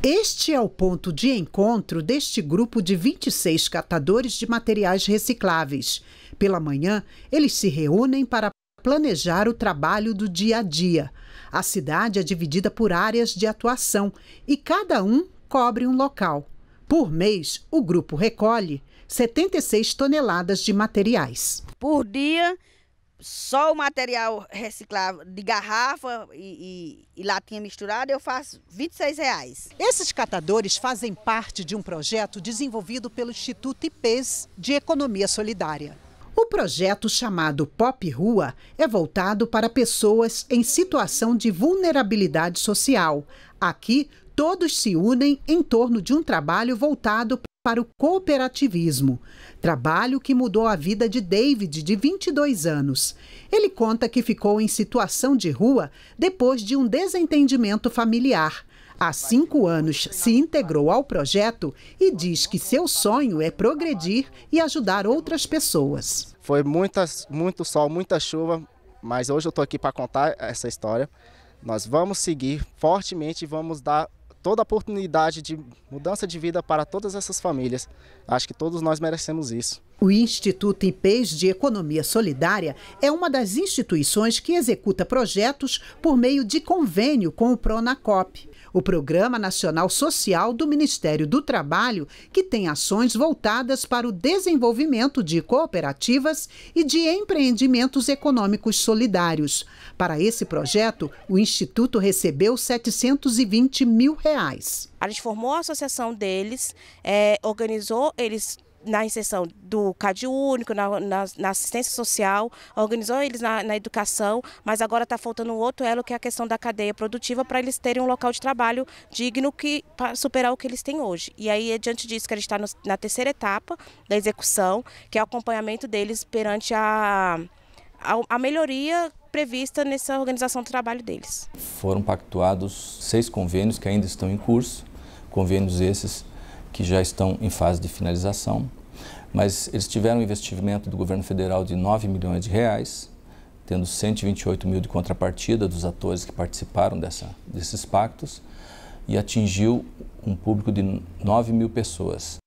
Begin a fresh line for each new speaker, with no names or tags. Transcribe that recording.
Este é o ponto de encontro deste grupo de 26 catadores de materiais recicláveis. Pela manhã, eles se reúnem para planejar o trabalho do dia a dia. A cidade é dividida por áreas de atuação e cada um cobre um local. Por mês, o grupo recolhe 76 toneladas de materiais.
Por dia, só o material reciclável de garrafa e, e, e, latinha misturada, eu faço 26
reais. Esses catadores fazem parte de um projeto desenvolvido pelo Instituto IPES de Economia Solidária. O projeto chamado Pop Rua é voltado para pessoas em situação de vulnerabilidade social. Aqui, todos se unem em torno de um trabalho voltado para o cooperativismo, trabalho que mudou a vida de David, de 22 anos. Ele conta que ficou em situação de rua depois de um desentendimento familiar. Há cinco anos se integrou ao projeto e diz que seu sonho é progredir e ajudar outras pessoas. Foi muitas, muito sol, muita chuva, mas hoje eu estou aqui para contar essa história. Nós vamos seguir fortemente e vamos dar toda a oportunidade de mudança de vida para todas essas famílias. Acho que todos nós merecemos isso. O Instituto IPES de Economia Solidária é uma das instituições que executa projetos por meio de convênio com o Pronacop, o Programa Nacional Social do Ministério do Trabalho, que tem ações voltadas para o desenvolvimento de cooperativas e de empreendimentos econômicos solidários. Para esse projeto, o Instituto recebeu 720 mil
reais. A gente formou a associação deles, é, organizou eles na inserção do CAD único, na, na, na assistência social, organizou eles na, na educação, mas agora está faltando um outro elo, que é a questão da cadeia produtiva, para eles terem um local de trabalho digno que para superar o que eles têm hoje. E aí, é diante disso que a gente está na terceira etapa da execução, que é o acompanhamento deles perante a, a, a melhoria prevista nessa organização do trabalho deles.
Foram pactuados seis convênios que ainda estão em curso, convênios esses que já estão em fase de finalização, mas eles tiveram um investimento do governo federal de 9 milhões de reais, tendo 128 mil de contrapartida dos atores que participaram dessa, desses pactos, e atingiu um público de 9 mil pessoas.